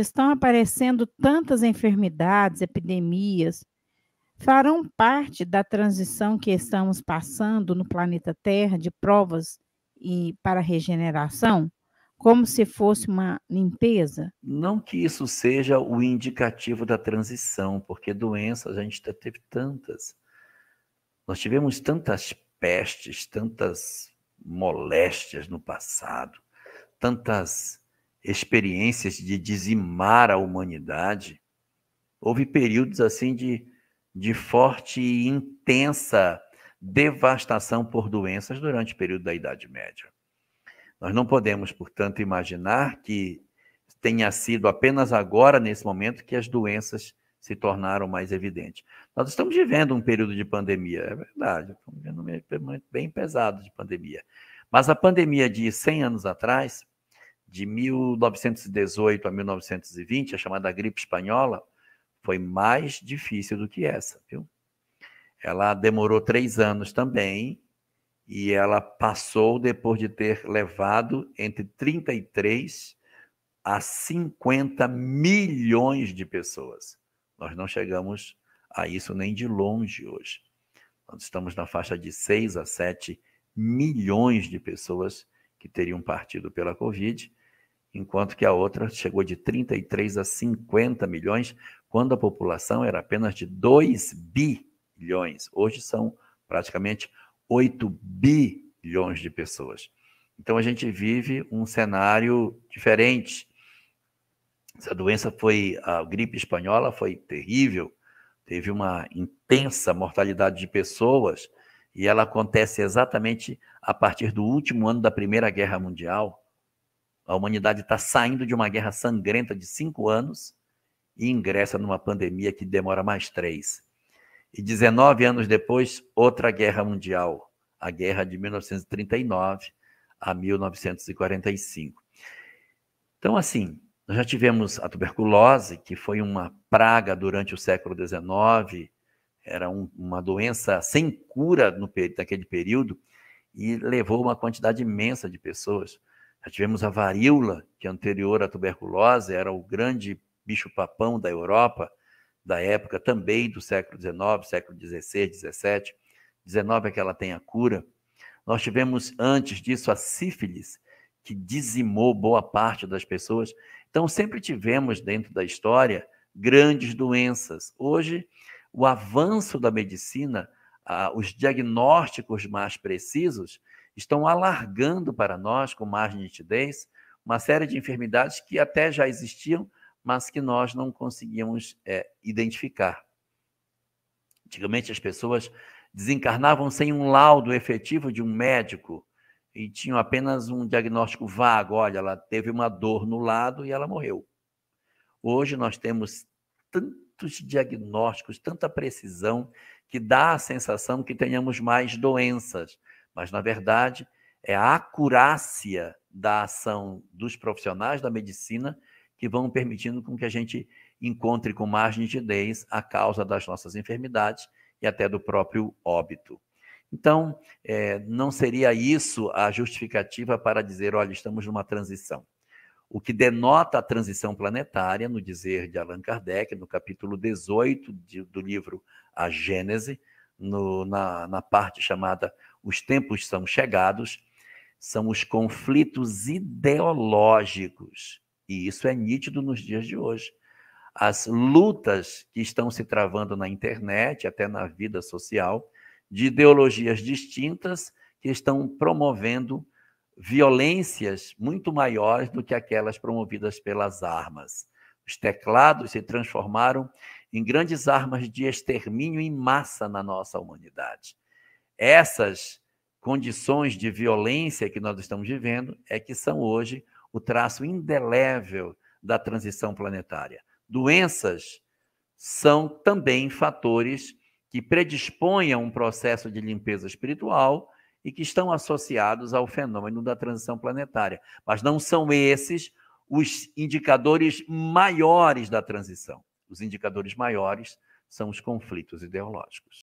estão aparecendo tantas enfermidades, epidemias, farão parte da transição que estamos passando no planeta Terra de provas e para regeneração, como se fosse uma limpeza? Não que isso seja o indicativo da transição, porque doenças a gente já teve tantas. Nós tivemos tantas pestes, tantas moléstias no passado, tantas experiências de dizimar a humanidade. Houve períodos assim de, de forte e intensa devastação por doenças durante o período da Idade Média. Nós não podemos, portanto, imaginar que tenha sido apenas agora, nesse momento, que as doenças se tornaram mais evidentes. Nós estamos vivendo um período de pandemia, é verdade, estamos vivendo um período bem pesado de pandemia. Mas a pandemia de 100 anos atrás de 1918 a 1920, a chamada gripe espanhola, foi mais difícil do que essa, viu? Ela demorou três anos também e ela passou depois de ter levado entre 33 a 50 milhões de pessoas. Nós não chegamos a isso nem de longe hoje. Nós estamos na faixa de 6 a 7 milhões de pessoas que teriam partido pela Covid enquanto que a outra chegou de 33 a 50 milhões, quando a população era apenas de 2 bilhões. Hoje são praticamente 8 bilhões de pessoas. Então a gente vive um cenário diferente. Essa doença foi, a gripe espanhola foi terrível, teve uma intensa mortalidade de pessoas, e ela acontece exatamente a partir do último ano da Primeira Guerra Mundial. A humanidade está saindo de uma guerra sangrenta de cinco anos e ingressa numa pandemia que demora mais três. E 19 anos depois, outra guerra mundial, a guerra de 1939 a 1945. Então, assim, nós já tivemos a tuberculose, que foi uma praga durante o século XIX, era um, uma doença sem cura no, naquele período, e levou uma quantidade imensa de pessoas. Nós tivemos a varíola, que é anterior à tuberculose era o grande bicho-papão da Europa, da época também do século XIX, século XVI, XVII. XIX é que ela tem a cura. Nós tivemos antes disso a sífilis, que dizimou boa parte das pessoas. Então, sempre tivemos dentro da história grandes doenças. Hoje, o avanço da medicina, os diagnósticos mais precisos, estão alargando para nós, com mais nitidez, uma série de enfermidades que até já existiam, mas que nós não conseguíamos é, identificar. Antigamente, as pessoas desencarnavam sem um laudo efetivo de um médico e tinham apenas um diagnóstico vago: olha, ela teve uma dor no lado e ela morreu. Hoje nós temos tantos diagnósticos, tanta precisão, que dá a sensação que tenhamos mais doenças mas na verdade é a acurácia da ação dos profissionais da medicina que vão permitindo com que a gente encontre com mais nitidez a causa das nossas enfermidades e até do próprio óbito. Então, é, não seria isso a justificativa para dizer, olha, estamos numa transição. O que denota a transição planetária, no dizer de Allan Kardec, no capítulo 18 de, do livro A Gênese, no, na, na parte chamada os tempos são chegados, são os conflitos ideológicos. E isso é nítido nos dias de hoje. As lutas que estão se travando na internet, até na vida social, de ideologias distintas que estão promovendo violências muito maiores do que aquelas promovidas pelas armas. Os teclados se transformaram em grandes armas de extermínio em massa na nossa humanidade. Essas condições de violência que nós estamos vivendo é que são hoje o traço indelével da transição planetária. Doenças são também fatores que predispõem a um processo de limpeza espiritual e que estão associados ao fenômeno da transição planetária. Mas não são esses os indicadores maiores da transição. Os indicadores maiores são os conflitos ideológicos.